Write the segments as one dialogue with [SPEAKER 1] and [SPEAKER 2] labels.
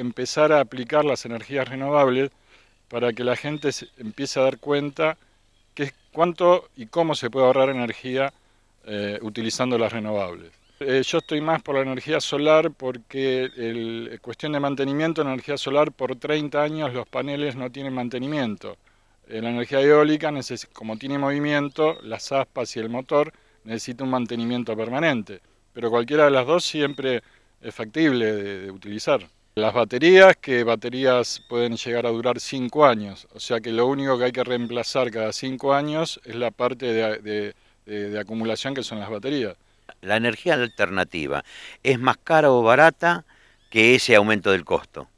[SPEAKER 1] empezar a aplicar las energías renovables para que la gente empiece a dar cuenta que cuánto y cómo se puede ahorrar energía eh, utilizando las renovables. Eh, yo estoy más por la energía solar porque en eh, cuestión de mantenimiento, en energía solar por 30 años los paneles no tienen mantenimiento. En la energía eólica, como tiene movimiento, las aspas y el motor, necesita un mantenimiento permanente. Pero cualquiera de las dos siempre es factible de utilizar. Las baterías, que baterías pueden llegar a durar 5 años, o sea que lo único que hay que reemplazar cada 5 años es la parte de, acumulación que son las baterías. La energía alternativa, ¿es más cara o barata que ese aumento del costo?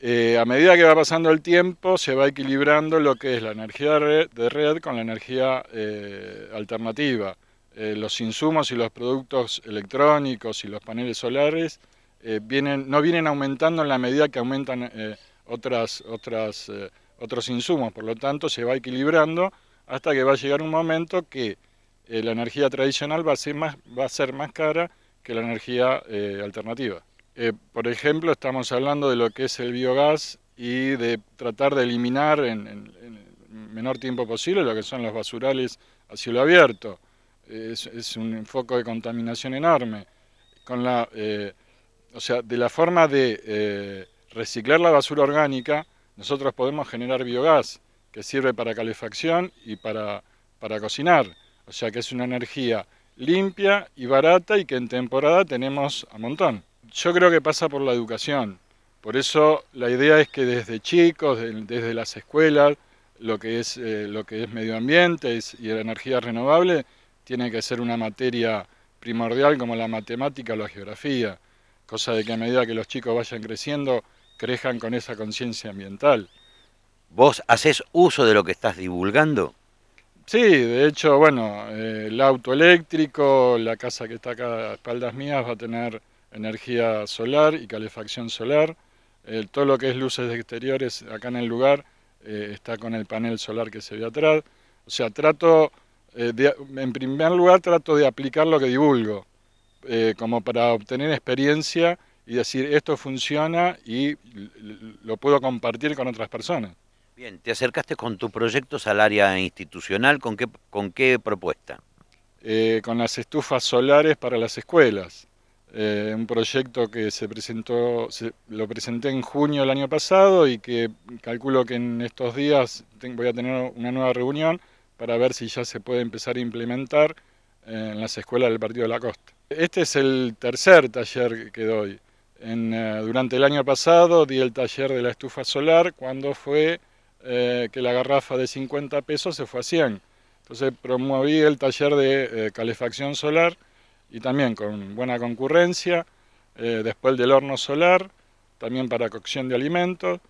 [SPEAKER 1] Eh, a medida que va pasando el tiempo, se va equilibrando lo que es la energía de red, con la energía eh, alternativa. Eh, los insumos y los productos electrónicos y los paneles solares eh, vienen, no vienen aumentando en la medida que aumentan eh, otras, otras, eh, otros insumos, por lo tanto se va equilibrando hasta que va a llegar un momento que la energía tradicional va a, ser más, va a ser más cara que la energía alternativa. por ejemplo, estamos hablando de lo que es el biogás y de tratar de eliminar en, menor tiempo posible lo que son los basurales a cielo abierto. Es, un foco de contaminación enorme. Con la o sea, de la forma de eh, reciclar la basura orgánica, nosotros podemos generar biogás, que sirve para calefacción y para, cocinar. O sea que es una energía limpia y barata y que en temporada tenemos a montón. Yo creo que pasa por la educación. Por eso la idea es que desde chicos, desde las escuelas, lo que es, eh, lo que es medio ambiente y la energía renovable tiene que ser una materia primordial como la matemática o la geografía cosa de que a medida que los chicos vayan creciendo, crejan con esa conciencia ambiental. ¿Vos haces uso de lo que estás divulgando? Sí, de hecho, bueno, eh, el auto eléctrico, la casa que está acá a espaldas mías va a tener energía solar y calefacción solar. Eh, todo lo que es luces de exteriores acá en el lugar eh, está con el panel solar que se ve atrás. O sea, trato, en primer lugar, trato de aplicar lo que divulgo. Eh, como para obtener experiencia y decir esto funciona y lo puedo compartir con otras personas. Bien, te acercaste con tu proyecto salaria institucional, ¿con qué, con qué propuesta? Eh, con las estufas solares para las escuelas. Eh, un proyecto que se presentó, lo presenté en junio del año pasado y que calculo que en estos días voy a tener una nueva reunión para ver si ya se puede empezar a implementar en las escuelas del Partido de la Costa. Este es el tercer taller que doy. Eh, durante el año pasado di el taller de la estufa solar cuando fue eh, que la garrafa de 50 pesos se fue a 100. Entonces promoví el taller de eh, calefacción solar y también con buena concurrencia, después del horno solar, también para cocción de alimentos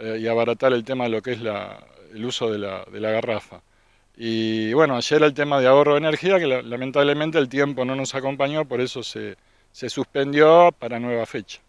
[SPEAKER 1] y abaratar el tema de lo que es el uso de la garrafa. Y bueno, ayer el tema de ahorro de energía, que lamentablemente el tiempo no nos acompañó, por eso se, se suspendió para nueva fecha.